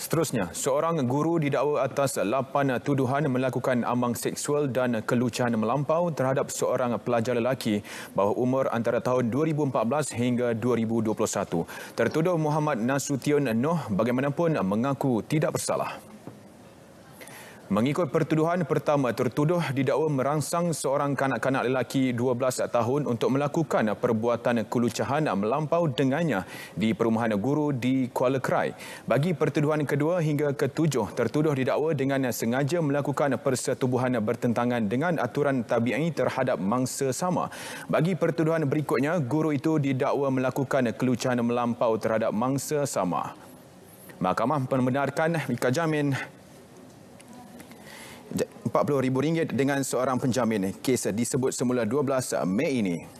Seterusnya, seorang guru didakwa atas lapan tuduhan melakukan amang seksual dan kelucahan melampau terhadap seorang pelajar lelaki bawah umur antara tahun 2014 hingga 2021. Tertuduh Muhammad Nasution Noh bagaimanapun mengaku tidak bersalah. Mengikut pertuduhan pertama, tertuduh didakwa merangsang seorang kanak-kanak lelaki 12 tahun untuk melakukan perbuatan kelucahan melampau dengannya di perumahan guru di Kuala Krai. Bagi pertuduhan kedua hingga ketujuh, tertuduh didakwa dengan sengaja melakukan persetubuhan bertentangan dengan aturan tabi'i terhadap mangsa sama. Bagi pertuduhan berikutnya, guru itu didakwa melakukan kelucahan melampau terhadap mangsa sama. Mahkamah membenarkan Mika Jamin RM40,000 dengan seorang penjamin. Kes disebut semula 12 Mei ini.